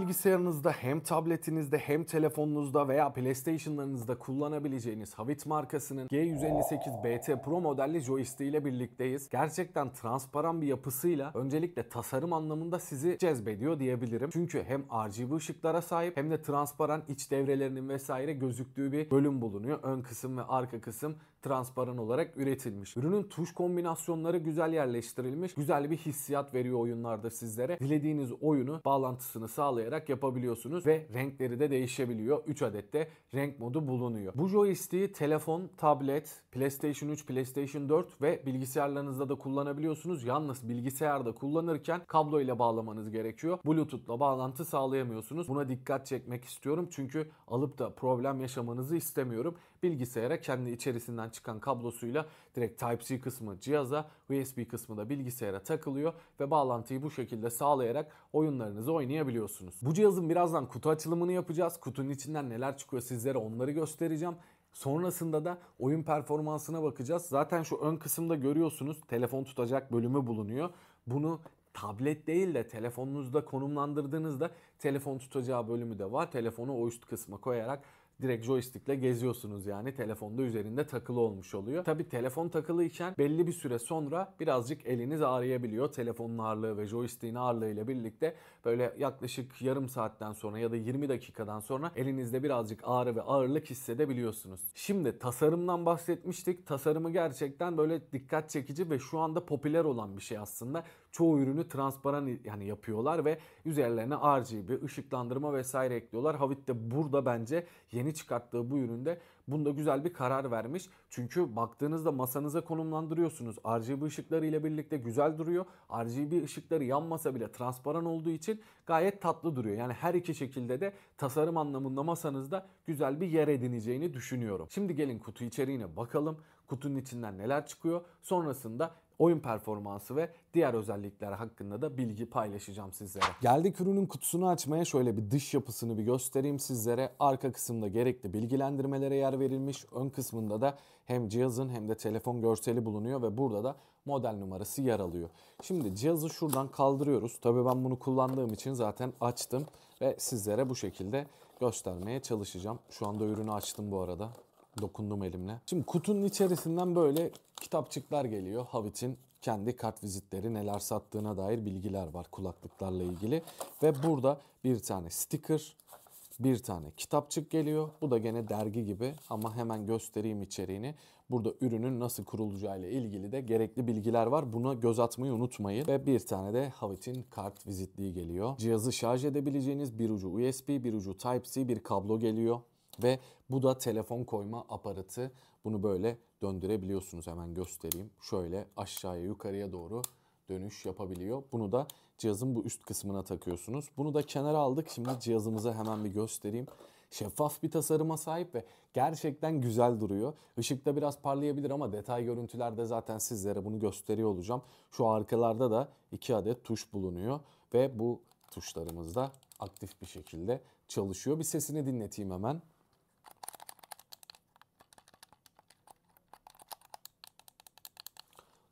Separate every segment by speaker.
Speaker 1: bilgisayarınızda hem tabletinizde hem telefonunuzda veya PlayStation'larınızda kullanabileceğiniz Havit markasının G158 BT Pro modelli joystick ile birlikteyiz. Gerçekten transparan bir yapısıyla öncelikle tasarım anlamında sizi cezbediyor diyebilirim. Çünkü hem RGB ışıklara sahip hem de transparan iç devrelerinin vesaire gözüktüğü bir bölüm bulunuyor. Ön kısım ve arka kısım transparan olarak üretilmiş. Ürünün tuş kombinasyonları güzel yerleştirilmiş. Güzel bir hissiyat veriyor oyunlarda sizlere. Dilediğiniz oyunu bağlantısını sağlayarak yapabiliyorsunuz ve renkleri de değişebiliyor. 3 adet de renk modu bulunuyor. Bu joystick'i telefon, tablet, PlayStation 3, PlayStation 4 ve bilgisayarlarınızda da kullanabiliyorsunuz. Yalnız bilgisayarda kullanırken kablo ile bağlamanız gerekiyor. Bluetooth'la bağlantı sağlayamıyorsunuz. Buna dikkat çekmek istiyorum çünkü alıp da problem yaşamanızı istemiyorum. Bilgisayara kendi içerisinden çıkan kablosuyla direkt Type-C kısmı cihaza, USB kısmı da bilgisayara takılıyor ve bağlantıyı bu şekilde sağlayarak oyunlarınızı oynayabiliyorsunuz. Bu cihazın birazdan kutu açılımını yapacağız. Kutunun içinden neler çıkıyor sizlere onları göstereceğim. Sonrasında da oyun performansına bakacağız. Zaten şu ön kısımda görüyorsunuz telefon tutacak bölümü bulunuyor. Bunu tablet değil de telefonunuzda konumlandırdığınızda telefon tutacağı bölümü de var. Telefonu o üst kısma koyarak direkt joystickle geziyorsunuz yani telefonda üzerinde takılı olmuş oluyor. Tabi telefon takılıyken belli bir süre sonra birazcık eliniz ağrıyabiliyor. Telefonun ağırlığı ve joystick'in ağırlığıyla birlikte böyle yaklaşık yarım saatten sonra ya da 20 dakikadan sonra elinizde birazcık ağrı ve ağırlık hissedebiliyorsunuz. Şimdi tasarımdan bahsetmiştik. Tasarımı gerçekten böyle dikkat çekici ve şu anda popüler olan bir şey aslında çoğu ürünü transparan yani yapıyorlar ve üzerlerine RGB, ışıklandırma vesaire ekliyorlar. Havit de burada bence yeni çıkarttığı bu üründe bunda güzel bir karar vermiş. Çünkü baktığınızda masanıza konumlandırıyorsunuz. RGB ışıkları ile birlikte güzel duruyor. RGB ışıkları yanmasa bile transparan olduğu için gayet tatlı duruyor. Yani her iki şekilde de tasarım anlamında masanızda güzel bir yer edineceğini düşünüyorum. Şimdi gelin kutu içeriğine bakalım. Kutunun içinden neler çıkıyor. Sonrasında oyun performansı ve diğer özellikler hakkında da bilgi paylaşacağım sizlere. Geldik ürünün kutusunu açmaya şöyle bir dış yapısını bir göstereyim sizlere. Arka kısımda gerekli bilgilendirmelere yer verilmiş. Ön kısmında da hem cihazın hem de telefon görseli bulunuyor ve burada da model numarası yer alıyor. Şimdi cihazı şuradan kaldırıyoruz. Tabii ben bunu kullandığım için zaten açtım ve sizlere bu şekilde göstermeye çalışacağım. Şu anda ürünü açtım bu arada. Dokundum elimle. Şimdi kutunun içerisinden böyle kitapçıklar geliyor Havit'in kendi kartvizitleri neler sattığına dair bilgiler var kulaklıklarla ilgili. Ve burada bir tane sticker, bir tane kitapçık geliyor. Bu da gene dergi gibi ama hemen göstereyim içeriğini. Burada ürünün nasıl kurulacağıyla ilgili de gerekli bilgiler var. Buna göz atmayı unutmayın. Ve bir tane de Havit'in kart vizitliği geliyor. Cihazı şarj edebileceğiniz bir ucu USB, bir ucu Type-C, bir kablo geliyor. Ve bu da telefon koyma aparatı. Bunu böyle döndürebiliyorsunuz. Hemen göstereyim. Şöyle aşağıya yukarıya doğru dönüş yapabiliyor. Bunu da cihazın bu üst kısmına takıyorsunuz. Bunu da kenara aldık. Şimdi cihazımıza hemen bir göstereyim. Şeffaf bir tasarıma sahip ve gerçekten güzel duruyor. Işıkta biraz parlayabilir ama detay görüntülerde zaten sizlere bunu gösteriyor olacağım. Şu arkalarda da iki adet tuş bulunuyor ve bu tuşlarımız da aktif bir şekilde çalışıyor. Bir sesini dinleteyim hemen.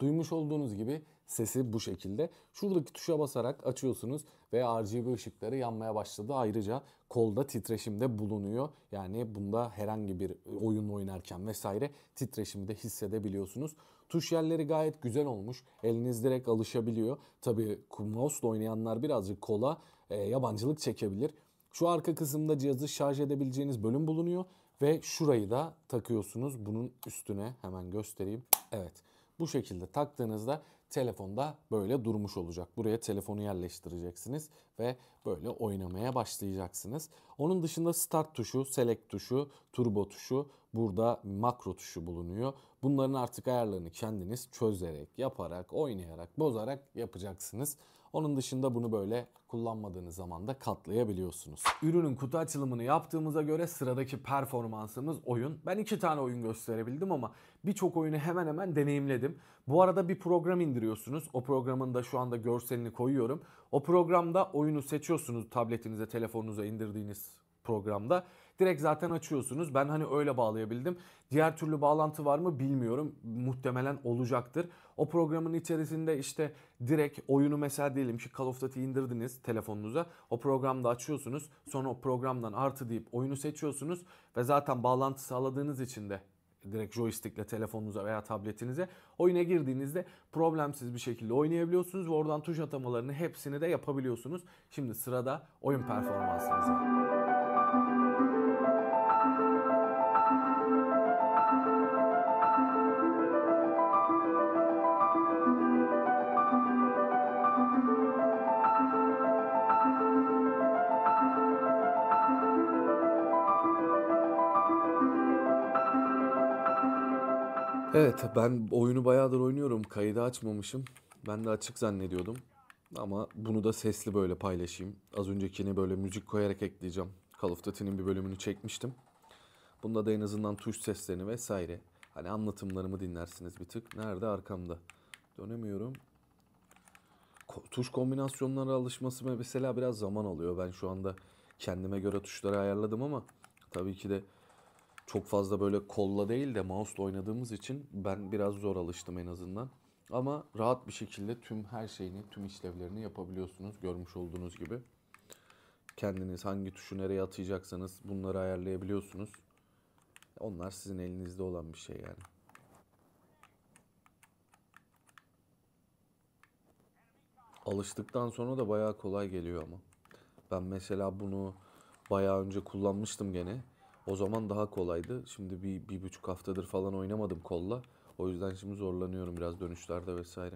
Speaker 1: Duymuş olduğunuz gibi sesi bu şekilde. Şuradaki tuşa basarak açıyorsunuz ve RGB ışıkları yanmaya başladı. Ayrıca kolda titreşimde bulunuyor. Yani bunda herhangi bir oyun oynarken vesaire titreşimi de hissedebiliyorsunuz. Tuş yerleri gayet güzel olmuş. Eliniz direkt alışabiliyor. Tabi mouse oynayanlar birazcık kola e, yabancılık çekebilir. Şu arka kısımda cihazı şarj edebileceğiniz bölüm bulunuyor ve şurayı da takıyorsunuz. Bunun üstüne hemen göstereyim. Evet. Bu şekilde taktığınızda telefonda böyle durmuş olacak. Buraya telefonu yerleştireceksiniz ve böyle oynamaya başlayacaksınız. Onun dışında start tuşu, select tuşu, turbo tuşu, burada makro tuşu bulunuyor. Bunların artık ayarlarını kendiniz çözerek, yaparak, oynayarak, bozarak yapacaksınız. Onun dışında bunu böyle kullanmadığınız zaman da katlayabiliyorsunuz. Ürünün kutu açılımını yaptığımıza göre sıradaki performansımız oyun. Ben iki tane oyun gösterebildim ama birçok oyunu hemen hemen deneyimledim. Bu arada bir program indiriyorsunuz. O programın da şu anda görselini koyuyorum. O programda oyunu seçiyorsunuz tabletinize, telefonunuza indirdiğiniz programda. Direkt zaten açıyorsunuz. Ben hani öyle bağlayabildim. Diğer türlü bağlantı var mı bilmiyorum. Muhtemelen olacaktır. O programın içerisinde işte direkt oyunu mesela diyelim ki Call of Duty indirdiniz telefonunuza. O programda açıyorsunuz. Sonra o programdan artı deyip oyunu seçiyorsunuz. Ve zaten bağlantı sağladığınız için de direkt joystickle telefonunuza veya tabletinize oyuna girdiğinizde problemsiz bir şekilde oynayabiliyorsunuz ve oradan tuş atamalarını hepsini de yapabiliyorsunuz. Şimdi sırada oyun performansınız var. Evet ben oyunu bayağıdır oynuyorum. Kaydı açmamışım. Ben de açık zannediyordum. Ama bunu da sesli böyle paylaşayım. Az öncekini böyle müzik koyarak ekleyeceğim. Call of Duty'nin bir bölümünü çekmiştim. Bunda da en azından tuş seslerini vesaire. Hani anlatımlarımı dinlersiniz bir tık. Nerede? Arkamda. Dönemiyorum. Ko- tuş kombinasyonlara alışması mesela biraz zaman alıyor. Ben şu anda kendime göre tuşları ayarladım ama tabii ki de çok fazla böyle kolla değil de mouse'la oynadığımız için ben biraz zor alıştım en azından. Ama rahat bir şekilde tüm her şeyini, tüm işlevlerini yapabiliyorsunuz görmüş olduğunuz gibi. Kendiniz hangi tuşu nereye atayacaksanız bunları ayarlayabiliyorsunuz. Onlar sizin elinizde olan bir şey yani. Alıştıktan sonra da bayağı kolay geliyor ama. Ben mesela bunu bayağı önce kullanmıştım gene. O zaman daha kolaydı. Şimdi bir, bir buçuk haftadır falan oynamadım kolla. O yüzden şimdi zorlanıyorum biraz dönüşlerde vesaire.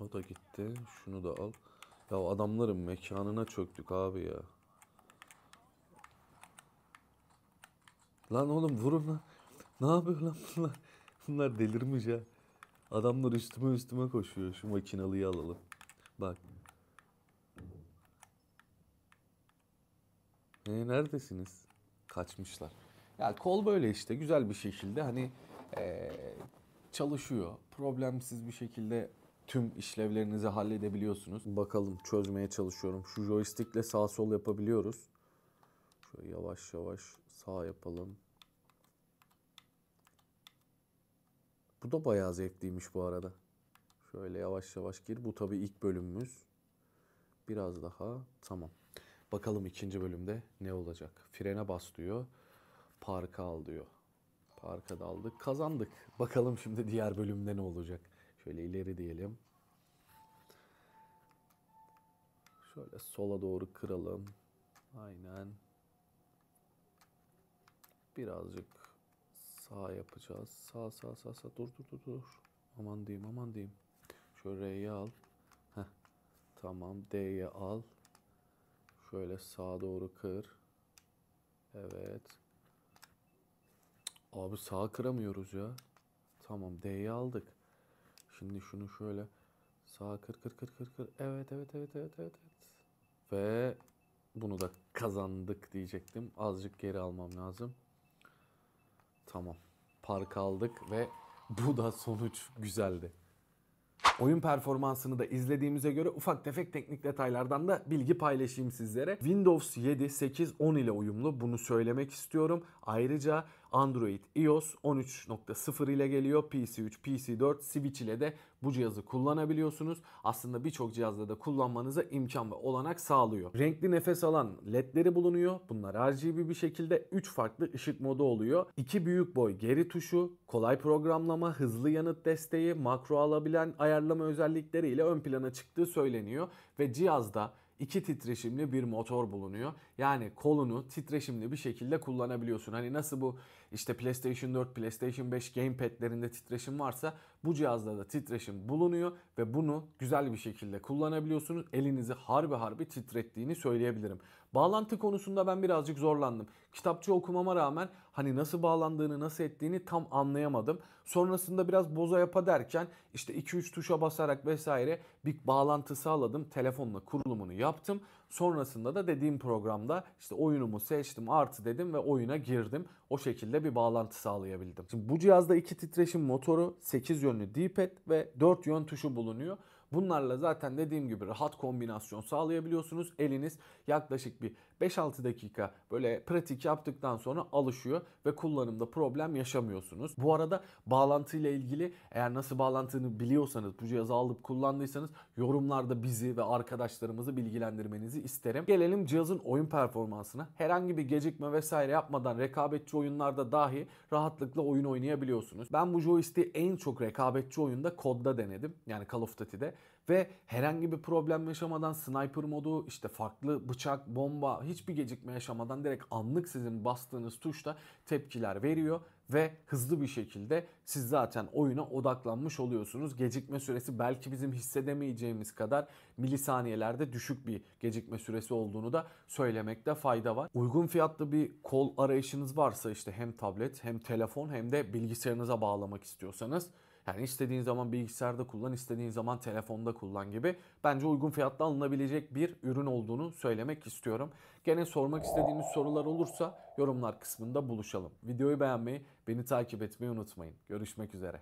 Speaker 1: O da gitti. Şunu da al. Ya adamların mekanına çöktük abi ya. Lan oğlum vurun lan. Ne yapıyor lan bunlar? Bunlar delirmiş ya. Adamlar üstüme üstüme koşuyor. Şu makinalıyı alalım. Bak E, neredesiniz? Kaçmışlar. Ya kol böyle işte güzel bir şekilde hani e, çalışıyor. Problemsiz bir şekilde tüm işlevlerinizi halledebiliyorsunuz. Bakalım çözmeye çalışıyorum. Şu joystickle sağ sol yapabiliyoruz. Şöyle yavaş yavaş sağ yapalım. Bu da bayağı zevkliymiş bu arada. Şöyle yavaş yavaş gir. Bu tabii ilk bölümümüz. Biraz daha tamam. Bakalım ikinci bölümde ne olacak? Frene bas diyor. Parka al diyor. Parka da aldık. Kazandık. Bakalım şimdi diğer bölümde ne olacak? Şöyle ileri diyelim. Şöyle sola doğru kıralım. Aynen. Birazcık sağ yapacağız. Sağ sağ sağ sağ. Dur dur dur dur. Aman diyeyim aman diyeyim. Şöyle R'yi al. Heh. Tamam D'ye al. Şöyle sağa doğru kır. Evet. Abi sağ kıramıyoruz ya. Tamam D'yi aldık. Şimdi şunu şöyle sağa kır kır kır kır kır. Evet evet evet evet evet. evet. Ve bunu da kazandık diyecektim. Azıcık geri almam lazım. Tamam. Park aldık ve bu da sonuç güzeldi. Oyun performansını da izlediğimize göre ufak tefek teknik detaylardan da bilgi paylaşayım sizlere. Windows 7, 8, 10 ile uyumlu bunu söylemek istiyorum. Ayrıca Android iOS 13.0 ile geliyor. PC3, PC4, Switch ile de bu cihazı kullanabiliyorsunuz. Aslında birçok cihazda da kullanmanıza imkan ve olanak sağlıyor. Renkli nefes alan ledleri bulunuyor. Bunlar RGB bir şekilde 3 farklı ışık modu oluyor. 2 büyük boy geri tuşu, kolay programlama, hızlı yanıt desteği, makro alabilen ayarlama özellikleriyle ön plana çıktığı söyleniyor ve cihazda iki titreşimli bir motor bulunuyor. Yani kolunu titreşimli bir şekilde kullanabiliyorsun. Hani nasıl bu işte PlayStation 4, PlayStation 5 gamepad'lerinde titreşim varsa bu cihazda da titreşim bulunuyor ve bunu güzel bir şekilde kullanabiliyorsunuz. Elinizi harbi harbi titrettiğini söyleyebilirim. Bağlantı konusunda ben birazcık zorlandım. Kitapçı okumama rağmen hani nasıl bağlandığını nasıl ettiğini tam anlayamadım. Sonrasında biraz boza yapa derken işte 2-3 tuşa basarak vesaire bir bağlantı sağladım. Telefonla kurulumunu yaptım. Sonrasında da dediğim programda işte oyunumu seçtim artı dedim ve oyuna girdim. O şekilde bir bağlantı sağlayabildim. Şimdi bu cihazda iki titreşim motoru, 8 yönlü D-pad ve 4 yön tuşu bulunuyor. Bunlarla zaten dediğim gibi rahat kombinasyon sağlayabiliyorsunuz. Eliniz yaklaşık bir 5-6 dakika böyle pratik yaptıktan sonra alışıyor ve kullanımda problem yaşamıyorsunuz. Bu arada bağlantıyla ilgili eğer nasıl bağlantını biliyorsanız bu cihazı alıp kullandıysanız yorumlarda bizi ve arkadaşlarımızı bilgilendirmenizi isterim. Gelelim cihazın oyun performansına. Herhangi bir gecikme vesaire yapmadan rekabetçi oyunlarda dahi rahatlıkla oyun oynayabiliyorsunuz. Ben bu joystick'i en çok rekabetçi oyunda kodda denedim. Yani Call of Duty'de ve herhangi bir problem yaşamadan sniper modu, işte farklı bıçak, bomba hiç hiçbir gecikme yaşamadan direkt anlık sizin bastığınız tuşta tepkiler veriyor ve hızlı bir şekilde siz zaten oyuna odaklanmış oluyorsunuz. Gecikme süresi belki bizim hissedemeyeceğimiz kadar milisaniyelerde düşük bir gecikme süresi olduğunu da söylemekte fayda var. Uygun fiyatlı bir kol arayışınız varsa işte hem tablet hem telefon hem de bilgisayarınıza bağlamak istiyorsanız yani istediğin zaman bilgisayarda kullan, istediğin zaman telefonda kullan gibi bence uygun fiyatla alınabilecek bir ürün olduğunu söylemek istiyorum. Gene sormak istediğiniz sorular olursa yorumlar kısmında buluşalım. Videoyu beğenmeyi, beni takip etmeyi unutmayın. Görüşmek üzere.